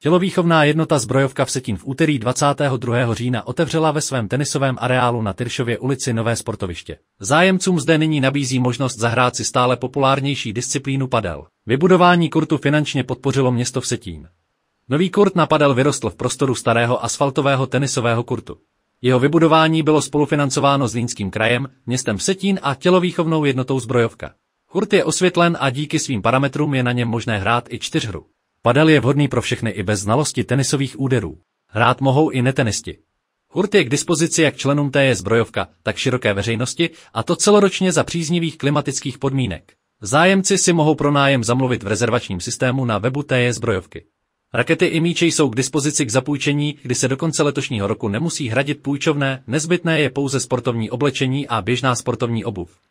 Tělovýchovná jednota Zbrojovka v Setín v úterý 22. října otevřela ve svém tenisovém areálu na Tyršově ulici nové sportoviště. Zájemcům zde nyní nabízí možnost zahrát si stále populárnější disciplínu padel. Vybudování kurtu finančně podpořilo město v Setín. Nový kurt na padel vyrostl v prostoru starého asfaltového tenisového kurtu. Jeho vybudování bylo spolufinancováno s Línským krajem, městem Setín a tělovýchovnou jednotou Zbrojovka. Kurt je osvětlen a díky svým parametrům je na něm možné hrát i čtyřhru. Padel je vhodný pro všechny i bez znalosti tenisových úderů. Hrát mohou i netenisti. Hurt je k dispozici jak členům TJ zbrojovka, tak široké veřejnosti a to celoročně za příznivých klimatických podmínek. Zájemci si mohou pro nájem zamluvit v rezervačním systému na webu TJ zbrojovky. Rakety i míče jsou k dispozici k zapůjčení, kdy se do konce letošního roku nemusí hradit půjčovné, nezbytné je pouze sportovní oblečení a běžná sportovní obuv.